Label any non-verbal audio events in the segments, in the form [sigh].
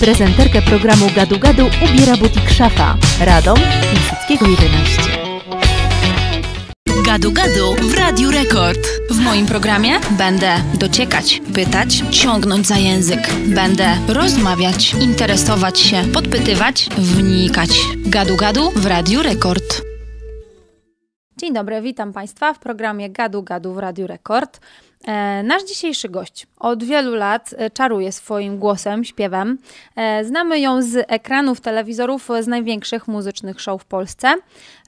Prezenterkę programu Gadu Gadu ubiera butik Szafa. Radom, Piłsudskiego 11. Gadu Gadu w Radiu Rekord. W moim programie będę dociekać, pytać, ciągnąć za język. Będę rozmawiać, interesować się, podpytywać, wnikać. Gadu Gadu w Radiu Rekord. Dzień dobry, witam Państwa w programie Gadu Gadu w Radiu Rekord. E, nasz dzisiejszy gość od wielu lat e, czaruje swoim głosem, śpiewem. E, znamy ją z ekranów telewizorów z największych muzycznych show w Polsce.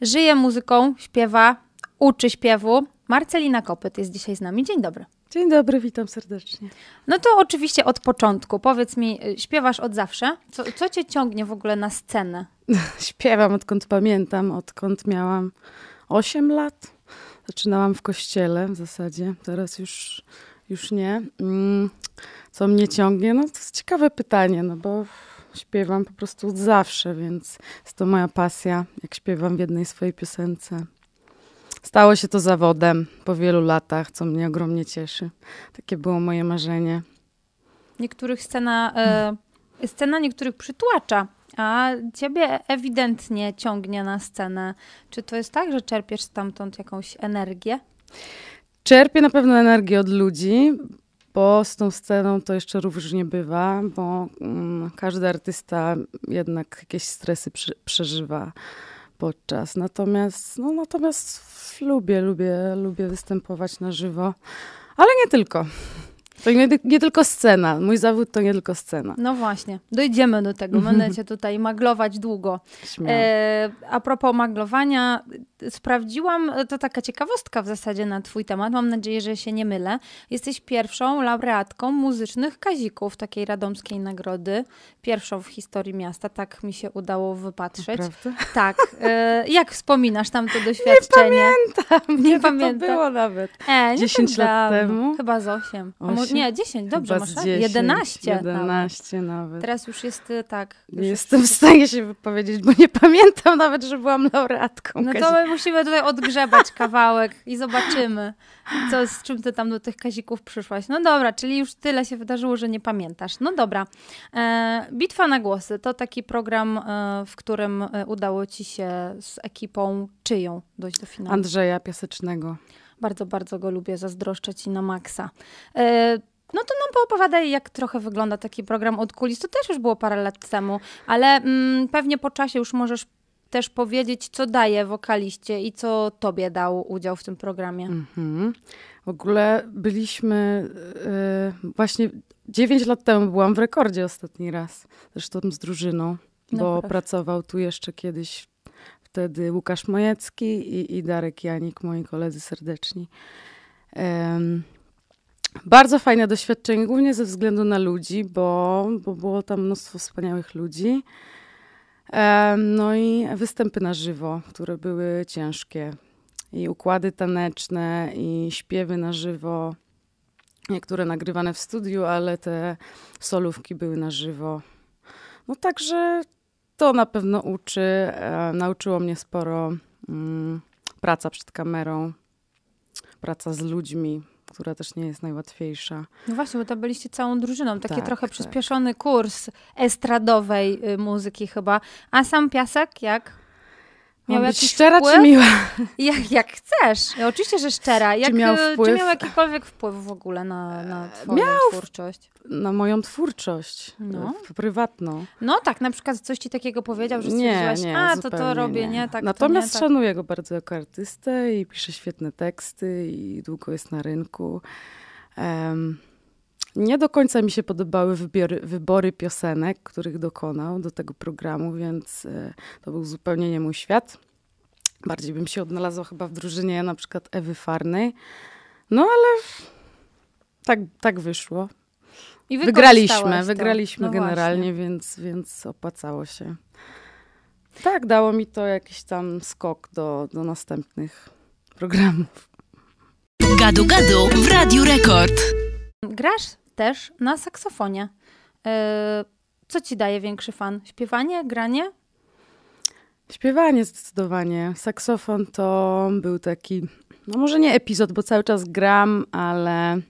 Żyje muzyką, śpiewa, uczy śpiewu. Marcelina Kopyt jest dzisiaj z nami. Dzień dobry. Dzień dobry, witam serdecznie. No to oczywiście od początku. Powiedz mi, śpiewasz od zawsze? Co, co cię ciągnie w ogóle na scenę? [laughs] Śpiewam odkąd pamiętam, odkąd miałam 8 lat. Zaczynałam w kościele w zasadzie, teraz już, już nie. Mm, co mnie ciągnie? No to jest ciekawe pytanie, no bo śpiewam po prostu od zawsze, więc jest to moja pasja, jak śpiewam w jednej swojej piosence. Stało się to zawodem po wielu latach, co mnie ogromnie cieszy. Takie było moje marzenie. Niektórych scena, e, scena niektórych przytłacza, a ciebie ewidentnie ciągnie na scenę. Czy to jest tak, że czerpiesz stamtąd jakąś energię? Czerpię na pewno energię od ludzi, bo z tą sceną to jeszcze różnie bywa, bo mm, każdy artysta jednak jakieś stresy przy, przeżywa podczas. Natomiast, no, natomiast lubię, lubię, lubię występować na żywo, ale nie tylko. To nie, nie, tylko scena. Mój zawód to nie tylko scena. No właśnie, dojdziemy do tego. Będę [laughs] cię tutaj maglować długo. E, a propos maglowania, sprawdziłam, to taka ciekawostka w zasadzie na twój temat. Mam nadzieję, że się nie mylę. Jesteś pierwszą laureatką muzycznych kazików takiej radomskiej nagrody. Pierwszą w historii miasta, tak mi się udało wypatrzeć. Naprawdę? Tak. E, jak wspominasz tam to [laughs] doświadczenie? Nie pamiętam. Nie pamiętam. to było nawet. E, 10 lat temu? Chyba z 8. 8 nie, 10, dobrze, masz 10, 11. 11 nawet. nawet. Teraz już jest y, tak. Już nie jestem w stanie się wypowiedzieć, bo nie [laughs] pamiętam nawet, że byłam laureatką. No to my musimy tutaj odgrzebać [laughs] kawałek i zobaczymy, co, z czym ty tam do tych kazików przyszłaś. No dobra, czyli już tyle się wydarzyło, że nie pamiętasz. No dobra. E, Bitwa na głosy to taki program, e, w którym e, udało ci się z ekipą czyją dojść do finału? Andrzeja Piasecznego. Bardzo, bardzo go lubię, zazdroszczę ci na maksa. E, no to nam poopowiadaj, jak trochę wygląda taki program od kulis. To też już było parę lat temu, ale mm, pewnie po czasie już możesz też powiedzieć, co daje wokaliście i co tobie dał udział w tym programie. Mhm. W ogóle byliśmy yy, właśnie 9 lat temu byłam w rekordzie ostatni raz, zresztą z drużyną, no bo proszę. pracował tu jeszcze kiedyś wtedy Łukasz Majecki i, i Darek Janik, moi koledzy serdeczni. Um, bardzo fajne doświadczenie, głównie ze względu na ludzi, bo, bo było tam mnóstwo wspaniałych ludzi. Um, no i występy na żywo, które były ciężkie. I układy taneczne, i śpiewy na żywo. Niektóre nagrywane w studiu, ale te solówki były na żywo. No także to na pewno uczy. E, nauczyło mnie sporo mm, praca przed kamerą, praca z ludźmi, która też nie jest najłatwiejsza. No właśnie, bo to byliście całą drużyną, taki tak, trochę tak. przyspieszony kurs estradowej y, muzyki chyba. A sam Piasek jak? Miał być szczera wpływ? czy miła? [laughs] Jak, jak chcesz. Ja, oczywiście, że szczera. Jak, y, czy, miał wpływ? czy miał jakikolwiek wpływ w ogóle na, na e, twoją miał twórczość? Na moją twórczość. No. Prywatną. No tak, na przykład coś ci takiego powiedział, że stwierdziłaś, nie, nie, a to to robię, nie, nie tak. Natomiast nie, tak. szanuję go bardzo jako artystę i pisze świetne teksty i długo jest na rynku. Um, nie do końca mi się podobały wybiory, wybory piosenek, których dokonał do tego programu, więc e, to był zupełnie nie mój świat. Bardziej bym się odnalazła chyba w drużynie na przykład Ewy Farnej. No ale tak, tak wyszło. I wygraliśmy, wygraliśmy no generalnie, więc, więc opłacało się. Tak, dało mi to jakiś tam skok do, do następnych programów. Gadu Gadu w Radiu Rekord. Grasz też na saksofonie. Yy, co ci daje większy fan? Śpiewanie, granie? Śpiewanie zdecydowanie. Saksofon to był taki, no może nie epizod, bo cały czas gram, ale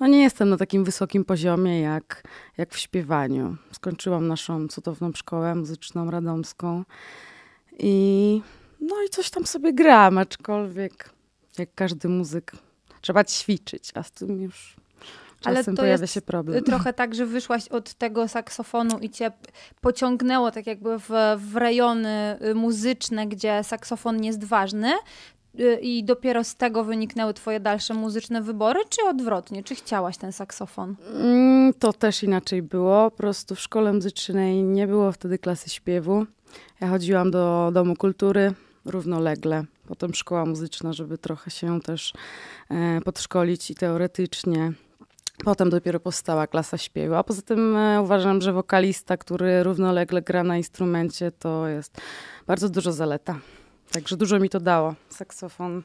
no nie jestem na takim wysokim poziomie jak, jak w śpiewaniu. Skończyłam naszą cudowną szkołę muzyczną radomską i no i coś tam sobie gram, aczkolwiek jak każdy muzyk trzeba ćwiczyć, a z tym już Czasem ale to pojawia się problem. Trochę tak, że wyszłaś od tego saksofonu i cię pociągnęło tak jakby w, w rejony y, muzyczne, gdzie saksofon jest ważny. Y, I dopiero z tego wyniknęły twoje dalsze muzyczne wybory, czy odwrotnie? Czy chciałaś ten saksofon? Mm, to też inaczej było. Po prostu w szkole muzycznej nie było wtedy klasy śpiewu. Ja chodziłam do Domu Kultury równolegle potem szkoła muzyczna, żeby trochę się też e, podszkolić i teoretycznie Potem dopiero powstała klasa śpiewu. A poza tym e, uważam, że wokalista, który równolegle gra na instrumencie, to jest bardzo dużo zaleta. Także dużo mi to dało. Saksofon,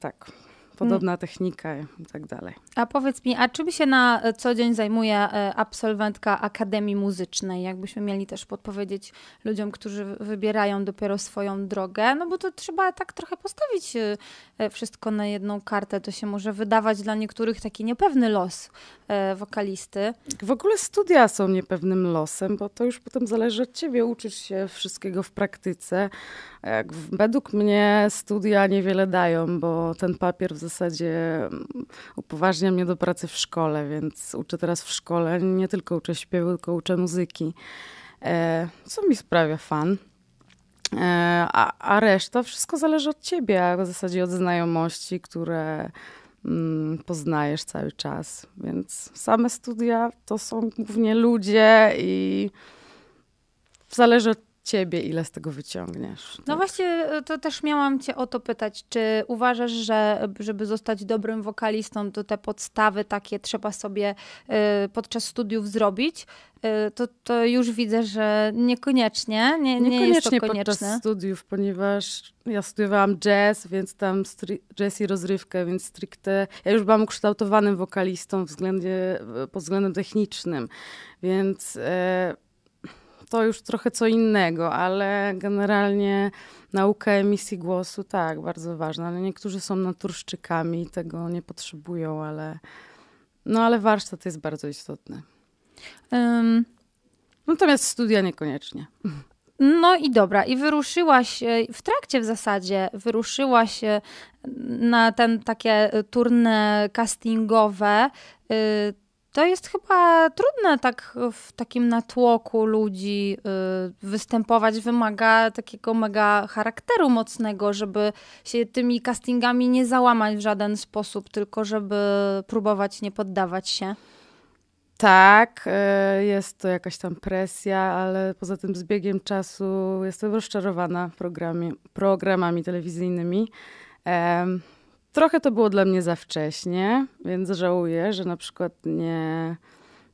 tak, podobna hmm. technika i tak dalej. A powiedz mi, a czym się na co dzień zajmuje e, absolwentka Akademii Muzycznej? Jakbyśmy mieli też podpowiedzieć ludziom, którzy wybierają dopiero swoją drogę, no bo to trzeba tak trochę postawić e, e, wszystko na jedną kartę. To się może wydawać dla niektórych taki niepewny los wokalisty. W ogóle studia są niepewnym losem, bo to już potem zależy od ciebie. Uczysz się wszystkiego w praktyce. Jak według mnie studia niewiele dają, bo ten papier w zasadzie mm, upoważnia mnie do pracy w szkole, więc uczę teraz w szkole. Nie tylko uczę śpiewu, tylko uczę muzyki, e, co mi sprawia fan. E, a, a reszta wszystko zależy od ciebie, a w zasadzie od znajomości, które mm, poznajesz cały czas. Więc same studia to są głównie ludzie i zależy od ciebie, ile z tego wyciągniesz. No tak? właśnie, e, to też miałam cię o to pytać. Czy uważasz, że żeby zostać dobrym wokalistą, to te podstawy takie trzeba sobie e, podczas studiów zrobić? E, to, to już widzę, że niekoniecznie. Nie, nie niekoniecznie jest podczas studiów, ponieważ ja studiowałam jazz, więc tam jazz i rozrywkę, więc stricte ja już byłam ukształtowanym wokalistą względzie, pod względem technicznym, więc to już trochę co innego, ale generalnie nauka emisji głosu, tak, bardzo ważna. Ale no, niektórzy są naturszczykami i tego nie potrzebują, ale, no, ale warsztat jest bardzo istotny. Um. Natomiast studia niekoniecznie. No i dobra, i wyruszyłaś e, w trakcie w zasadzie, wyruszyłaś e, na ten takie e, turne castingowe. To jest chyba trudne tak w takim natłoku ludzi y, występować. Wymaga takiego mega charakteru mocnego, żeby się tymi castingami nie załamać w żaden sposób, tylko żeby próbować nie poddawać się. Tak, y, jest to jakaś tam presja, ale poza tym z biegiem czasu jestem rozczarowana programami telewizyjnymi. Trochę to było dla mnie za wcześnie, więc żałuję, że na przykład nie,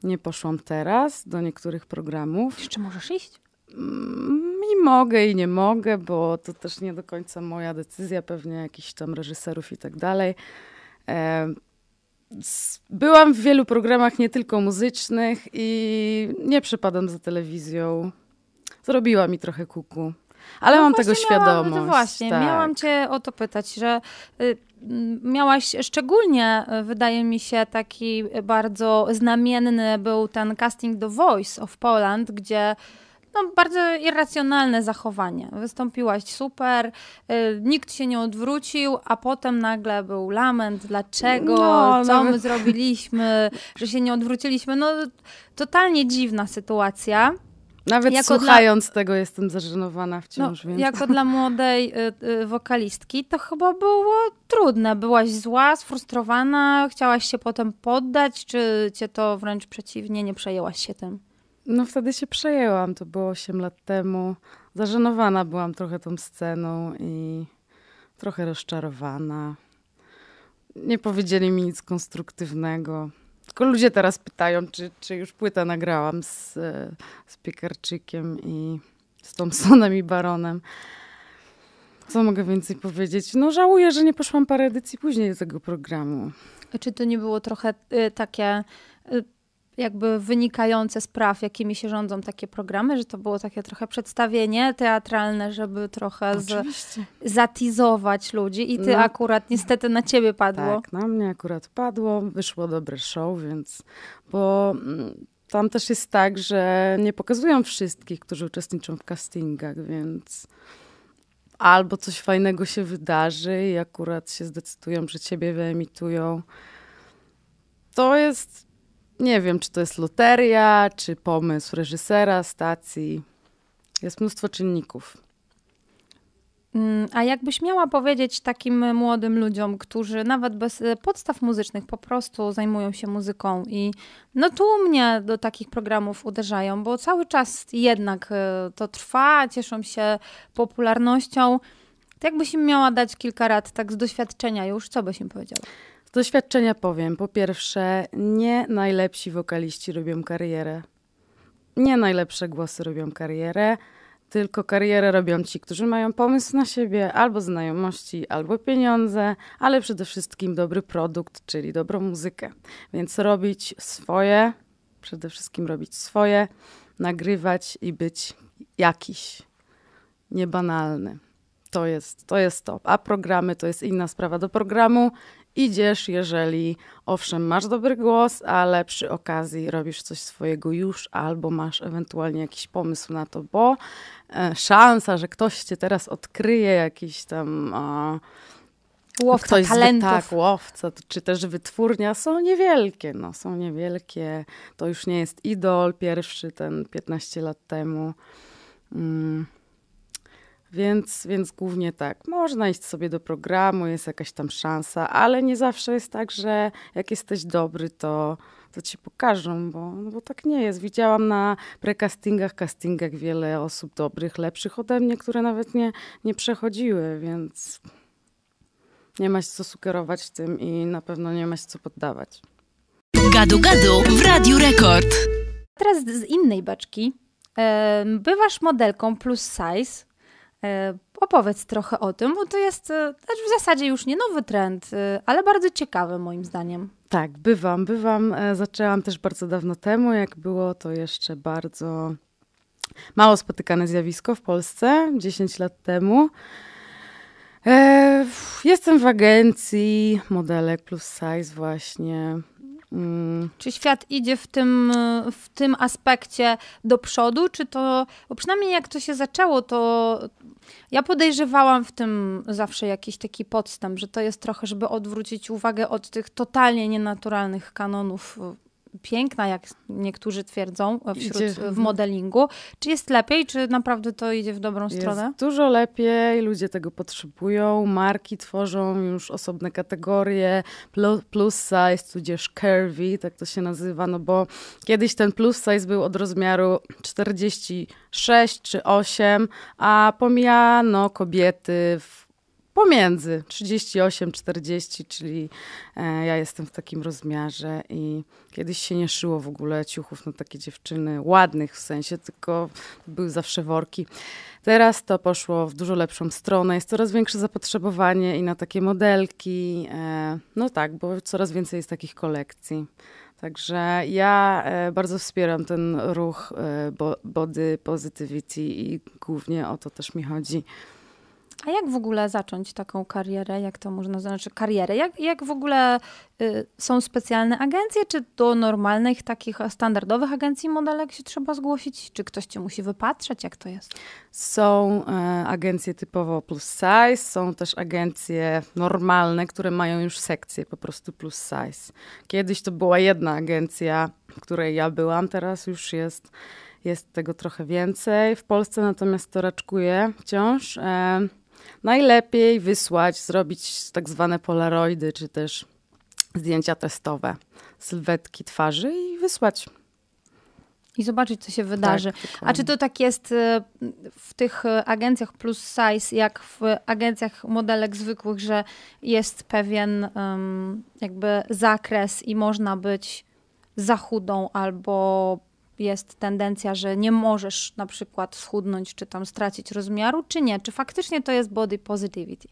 nie poszłam teraz do niektórych programów. Czy możesz iść? Mm, I mogę, i nie mogę, bo to też nie do końca moja decyzja, pewnie jakichś tam reżyserów i tak dalej. Byłam w wielu programach, nie tylko muzycznych, i nie przepadam za telewizją. Zrobiła mi trochę kuku. Ale no mam tego świadomość. Miałam, no właśnie, tak. miałam cię o to pytać, że y, miałaś szczególnie, e, wydaje mi się, taki bardzo znamienny był ten casting do Voice of Poland, gdzie no, bardzo irracjonalne zachowanie. Wystąpiłaś super, e, nikt się nie odwrócił, a potem nagle był lament, dlaczego, no, no co my no. zrobiliśmy, że się nie odwróciliśmy. No, totalnie dziwna sytuacja. Nawet jako słuchając dla... tego jestem zażenowana wciąż. No, więc. Jako dla młodej y, y, wokalistki to chyba było trudne. Byłaś zła, sfrustrowana, chciałaś się potem poddać, czy cię to wręcz przeciwnie, nie przejęłaś się tym? No wtedy się przejęłam, to było 8 lat temu. Zażenowana byłam trochę tą sceną i trochę rozczarowana. Nie powiedzieli mi nic konstruktywnego. Tylko ludzie teraz pytają, czy, czy już płytę nagrałam z, z Piekarczykiem i z Thompsonem i Baronem. Co mogę więcej powiedzieć? No żałuję, że nie poszłam parę edycji później do tego programu. Czy to nie było trochę y, takie... Y, jakby wynikające z praw, jakimi się rządzą takie programy, że to było takie trochę przedstawienie teatralne, żeby trochę z, zatizować ludzi i ty no. akurat niestety na ciebie padło. Tak, na mnie akurat padło, wyszło dobre show, więc bo mm, tam też jest tak, że nie pokazują wszystkich, którzy uczestniczą w castingach, więc albo coś fajnego się wydarzy i akurat się zdecydują, że ciebie wyemitują. To jest nie wiem, czy to jest loteria, czy pomysł reżysera, stacji. Jest mnóstwo czynników. Mm, a jakbyś miała powiedzieć takim młodym ludziom, którzy nawet bez e, podstaw muzycznych po prostu zajmują się muzyką i no tu mnie do takich programów uderzają, bo cały czas jednak e, to trwa, cieszą się popularnością. To jakbyś im miała dać kilka rad tak z doświadczenia już, co byś im powiedziała? doświadczenia powiem, po pierwsze, nie najlepsi wokaliści robią karierę. Nie najlepsze głosy robią karierę, tylko karierę robią ci, którzy mają pomysł na siebie, albo znajomości, albo pieniądze, ale przede wszystkim dobry produkt, czyli dobrą muzykę. Więc robić swoje, przede wszystkim robić swoje, nagrywać i być jakiś, niebanalny. To jest, to jest to. A programy to jest inna sprawa. Do programu idziesz, jeżeli owszem masz dobry głos, ale przy okazji robisz coś swojego już albo masz ewentualnie jakiś pomysł na to, bo e, szansa, że ktoś cię teraz odkryje, jakiś tam. Łowca Ktoś talentów. tak, łowca, czy też wytwórnia są niewielkie, no są niewielkie. To już nie jest idol pierwszy, ten 15 lat temu. Mm. Więc, więc głównie tak, można iść sobie do programu, jest jakaś tam szansa, ale nie zawsze jest tak, że jak jesteś dobry, to, to ci pokażą, bo, no bo tak nie jest. Widziałam na precastingach, castingach wiele osób dobrych, lepszych ode mnie, które nawet nie, nie przechodziły, więc nie ma się co sugerować tym i na pewno nie ma się co poddawać. Gadu Gadu w Radiu Rekord. Teraz z innej baczki. Bywasz modelką plus size, E, opowiedz trochę o tym, bo to jest e, też w zasadzie już nie nowy trend, e, ale bardzo ciekawy moim zdaniem. Tak, bywam, bywam. Zaczęłam też bardzo dawno temu, jak było to jeszcze bardzo mało spotykane zjawisko w Polsce, 10 lat temu. Jestem w agencji modelek plus size właśnie. Mm. Czy świat idzie w tym, w tym aspekcie do przodu, czy to, bo przynajmniej jak to się zaczęło, to, ja podejrzewałam w tym zawsze jakiś taki podstęp, że to jest trochę, żeby odwrócić uwagę od tych totalnie nienaturalnych kanonów piękna, jak niektórzy twierdzą wśród, w mhm. modelingu. Czy jest lepiej, czy naprawdę to idzie w dobrą jest stronę? Dużo lepiej, ludzie tego potrzebują, marki tworzą już osobne kategorie, plus size, tudzież curvy, tak to się nazywa, no bo kiedyś ten plus size był od rozmiaru 46 czy 8, a pomijano kobiety w pomiędzy 38-40, czyli e, ja jestem w takim rozmiarze i kiedyś się nie szyło w ogóle ciuchów na takie dziewczyny, ładnych w sensie, tylko były zawsze worki. Teraz to poszło w dużo lepszą stronę, jest coraz większe zapotrzebowanie i na takie modelki, e, no tak, bo coraz więcej jest takich kolekcji. Także ja e, bardzo wspieram ten ruch body positivity i głównie o to też mi chodzi. A jak w ogóle zacząć taką karierę? Jak to można znaczy karierę? Jak, jak w ogóle y, są specjalne agencje? Czy do normalnych, takich standardowych agencji modelek się trzeba zgłosić? Czy ktoś cię musi wypatrzeć? Jak to jest? Są e, agencje typowo plus size, są też agencje normalne, które mają już sekcję po prostu plus size. Kiedyś to była jedna agencja, w której ja byłam, teraz już jest jest tego trochę więcej. W Polsce natomiast to raczkuje wciąż. E, Najlepiej wysłać, zrobić tak zwane polaroidy, czy też zdjęcia testowe, sylwetki twarzy i wysłać. I zobaczyć, co się wydarzy. Tak, A czy to tak jest y, w tych y, agencjach plus size, jak w agencjach modelek zwykłych, że jest pewien um, jakby zakres i można być za chudą albo jest tendencja, że nie możesz na przykład schudnąć, czy tam stracić rozmiaru, czy nie? Czy faktycznie to jest body positivity?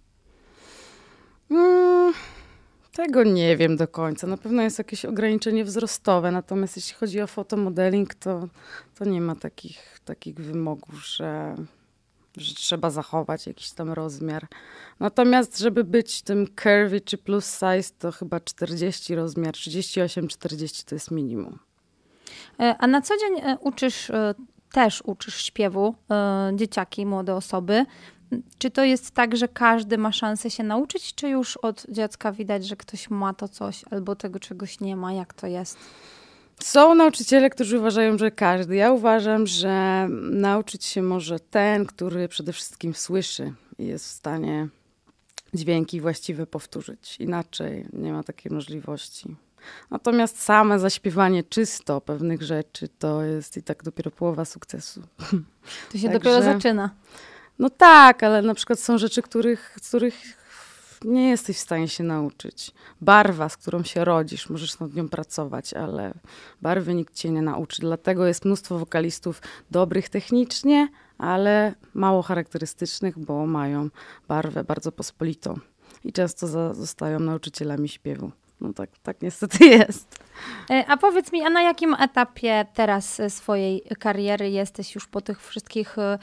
Hmm, tego nie wiem do końca. Na pewno jest jakieś ograniczenie wzrostowe, natomiast jeśli chodzi o fotomodeling, to, to nie ma takich, takich wymogów, że, że trzeba zachować jakiś tam rozmiar. Natomiast, żeby być tym curvy czy plus size, to chyba 40 rozmiar, 38-40 to jest minimum. E, a na co dzień e, uczysz, e, też uczysz śpiewu dzieciaki, młode osoby. Czy to jest tak, że każdy ma szansę się nauczyć, czy już od dziecka widać, że ktoś ma to coś albo tego czegoś nie ma? Jak to jest? Są nauczyciele, którzy uważają, że każdy. Ja uważam, że nauczyć się może ten, który przede wszystkim słyszy i jest w stanie dźwięki właściwe powtórzyć. Inaczej nie ma takiej możliwości. Natomiast same zaśpiewanie czysto pewnych rzeczy to jest i tak dopiero połowa sukcesu. To się Także, dopiero zaczyna. No tak, ale na przykład są rzeczy, których, których nie jesteś w stanie się nauczyć. Barwa, z którą się rodzisz, możesz nad nią pracować, ale barwy nikt cię nie nauczy. Dlatego jest mnóstwo wokalistów dobrych technicznie, ale mało charakterystycznych, bo mają barwę bardzo pospolitą i często za, zostają nauczycielami śpiewu. No tak, tak niestety [laughs] jest. E, a powiedz mi, a na jakim etapie teraz e, swojej kariery jesteś już po tych wszystkich e,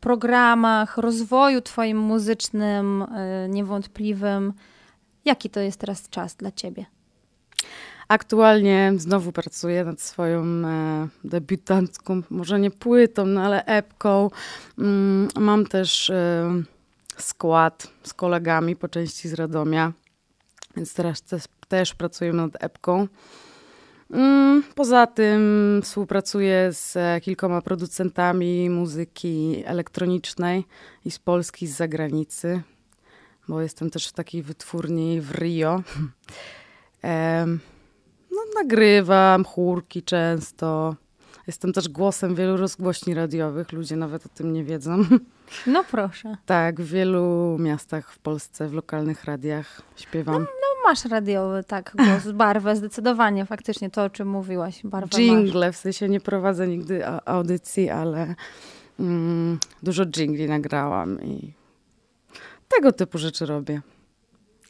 programach, rozwoju twoim muzycznym, niewątpliwym? Jaki to jest teraz czas dla ciebie? Aktualnie znowu pracuję nad swoją e, debiutantką, może nie płytą, no ale epką. Mm, mam też skład z kolegami po części z Radomia. Więc teraz też, pracuję nad epką. Mm, poza tym współpracuję z e, kilkoma producentami muzyki elektronicznej i z Polski, z zagranicy, bo jestem też w takiej wytwórni w Rio. [laughs] No, nagrywam chórki często, Jestem też głosem wielu rozgłośni radiowych, ludzie nawet o tym nie wiedzą. No proszę. Tak, w wielu miastach w Polsce, w lokalnych radiach śpiewam. No, no masz radiowy, tak, głos, barwę zdecydowanie, faktycznie to, o czym mówiłaś, barwę Jingle, masz. w sensie nie prowadzę nigdy audycji, ale mm, dużo jingli nagrałam i tego typu rzeczy robię.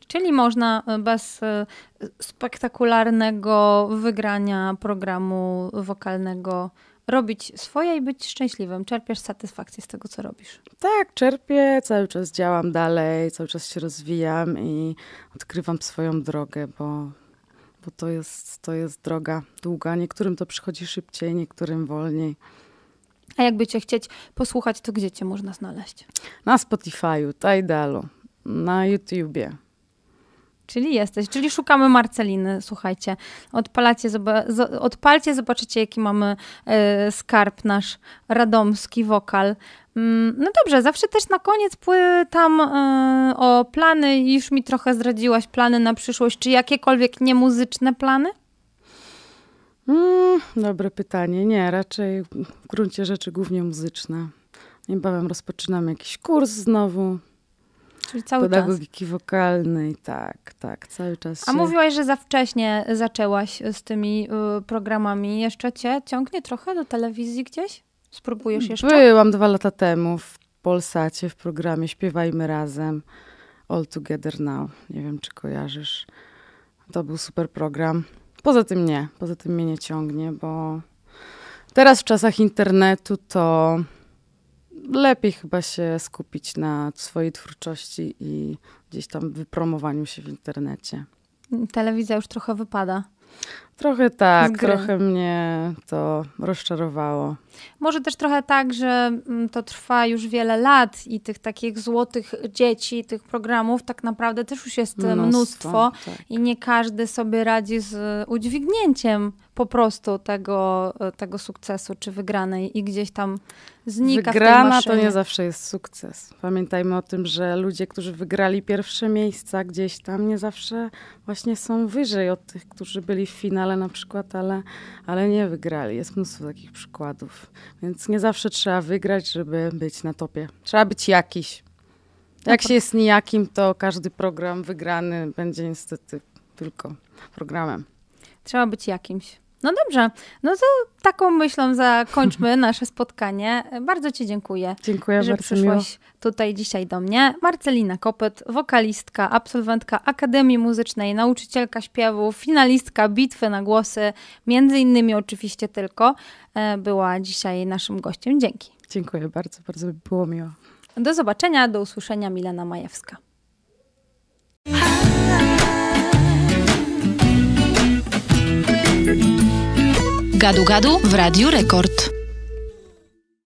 Czyli można e, bez e, spektakularnego wygrania programu wokalnego robić swoje i być szczęśliwym. Czerpiesz satysfakcję z tego, co robisz. Tak, czerpię, cały czas działam dalej, cały czas się rozwijam i odkrywam swoją drogę, bo, bo to, jest, to jest droga długa. Niektórym to przychodzi szybciej, niektórym wolniej. A jakby cię chcieć posłuchać, to gdzie cię można znaleźć? Na Spotify'u, Tidalu, na YouTubie. Czyli jesteś, czyli szukamy Marceliny, słuchajcie. Odpalacie, odpalcie, zobaczycie, jaki mamy e, skarb nasz radomski wokal. Mm, no dobrze, zawsze też na koniec pytam e, o plany. Już mi trochę zdradziłaś plany na przyszłość. Czy jakiekolwiek niemuzyczne plany? Mm, dobre pytanie. Nie, raczej w gruncie rzeczy głównie muzyczne. Niebawem rozpoczynam jakiś kurs znowu. Czyli cały pedagogiki czas. wokalnej, tak, tak, cały czas. A mówiłaś, że za wcześnie zaczęłaś z tymi y, programami. Jeszcze cię ciągnie trochę do telewizji gdzieś? Spróbujesz jeszcze? Byłam dwa lata temu w Polsacie w programie Śpiewajmy Razem All Together Now. Nie wiem, czy kojarzysz. To był super program. Poza tym nie, poza tym mnie nie ciągnie, bo teraz w czasach internetu to lepiej chyba się skupić na swojej twórczości i gdzieś tam wypromowaniu się w internecie. Telewizja już trochę wypada. Trochę tak, trochę mnie to rozczarowało. Może też trochę tak, że mm, to trwa już wiele lat i tych takich złotych dzieci, tych programów tak naprawdę też już jest mnóstwo, mnóstwo tak. i nie każdy sobie radzi z udźwignięciem po prostu tego, e, tego sukcesu czy wygranej i gdzieś tam znika. Wygrana to nie zawsze jest sukces. Pamiętajmy o tym, że ludzie, którzy wygrali pierwsze miejsca gdzieś tam, nie zawsze właśnie są wyżej od tych, którzy byli w finale finale na przykład, ale, ale nie wygrali. Jest mnóstwo takich przykładów. Więc nie zawsze trzeba wygrać, żeby być na topie. Trzeba być jakiś. Jak no się tak. jest nijakim, to każdy program wygrany będzie niestety tylko programem. Trzeba być jakimś. No dobrze, no to taką myślą zakończmy [laughs] nasze spotkanie. Bardzo Ci dziękuję, dziękuję że bardzo przyszłaś miło. tutaj dzisiaj do mnie. Marcelina Kopyt, wokalistka, absolwentka Akademii Muzycznej, nauczycielka śpiewu, finalistka Bitwy na Głosy, między innymi oczywiście tylko, e, była dzisiaj naszym gościem. Dzięki. Dziękuję bardzo, bardzo było miło. Do zobaczenia, do usłyszenia Milena Majewska. Gadu Gadu w Radiu Rekord.